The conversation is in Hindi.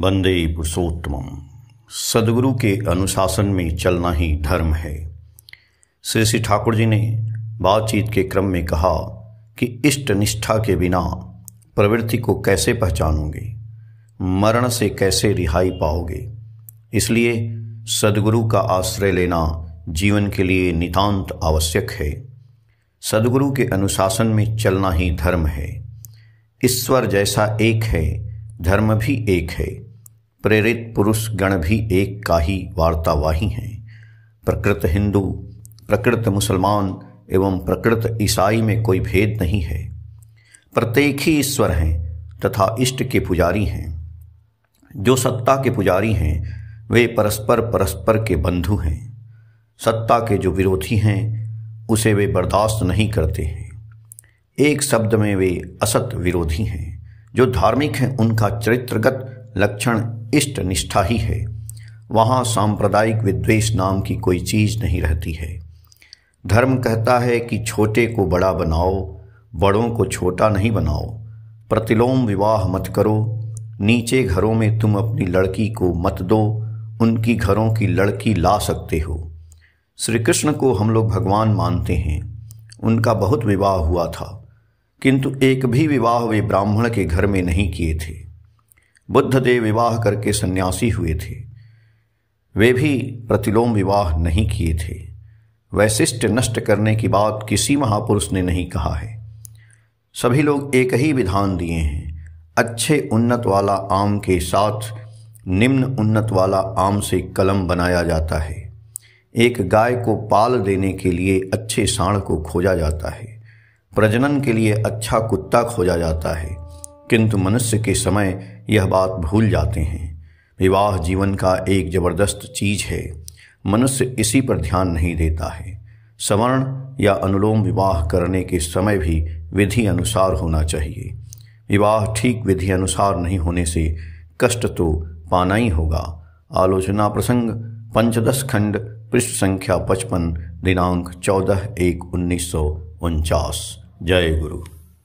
बंदे पुरुषोत्तम सदगुरु के अनुशासन में चलना ही धर्म है श्री श्री ठाकुर जी ने बातचीत के क्रम में कहा कि इष्ट निष्ठा के बिना प्रवृत्ति को कैसे पहचानोगे मरण से कैसे रिहाई पाओगे इसलिए सदगुरु का आश्रय लेना जीवन के लिए नितांत आवश्यक है सदगुरु के अनुशासन में चलना ही धर्म है ईश्वर जैसा एक है धर्म भी एक है प्रेरित पुरुष गण भी एक का ही वार्तावाही हैं प्रकृत हिंदू प्रकृत मुसलमान एवं प्रकृत ईसाई में कोई भेद नहीं है प्रत्येक ही ईश्वर हैं तथा इष्ट के पुजारी हैं जो सत्ता के पुजारी हैं वे परस्पर परस्पर के बंधु हैं सत्ता के जो विरोधी हैं उसे वे बर्दाश्त नहीं करते हैं एक शब्द में वे असत विरोधी हैं जो धार्मिक हैं उनका चरित्रगत लक्षण इष्ट निष्ठा ही है वहाँ सांप्रदायिक विद्वेष नाम की कोई चीज़ नहीं रहती है धर्म कहता है कि छोटे को बड़ा बनाओ बड़ों को छोटा नहीं बनाओ प्रतिलोम विवाह मत करो नीचे घरों में तुम अपनी लड़की को मत दो उनकी घरों की लड़की ला सकते हो श्री कृष्ण को हम लोग भगवान मानते हैं उनका बहुत विवाह हुआ था किंतु एक भी विवाह वे ब्राह्मण के घर में नहीं किए थे बुद्ध देव विवाह करके सन्यासी हुए थे वे भी प्रतिलोम विवाह नहीं किए थे वैशिष्ट नष्ट करने की बात किसी महापुरुष ने नहीं कहा है सभी लोग एक ही विधान दिए हैं अच्छे उन्नत वाला आम के साथ निम्न उन्नत वाला आम से कलम बनाया जाता है एक गाय को पाल देने के लिए अच्छे साण को खोजा जाता है प्रजनन के लिए अच्छा कुत्ता खोजा जाता है किंतु मनुष्य के समय यह बात भूल जाते हैं विवाह जीवन का एक जबरदस्त चीज है मनुष्य इसी पर ध्यान नहीं देता है सवर्ण या अनुलोम विवाह करने के समय भी विधि अनुसार होना चाहिए विवाह ठीक विधि अनुसार नहीं होने से कष्ट तो पाना ही होगा आलोचना प्रसंग पंचदश खंड पृष्ठ संख्या पचपन दिनांक चौदह एक उन्नीस सौ उनचास जय गुरु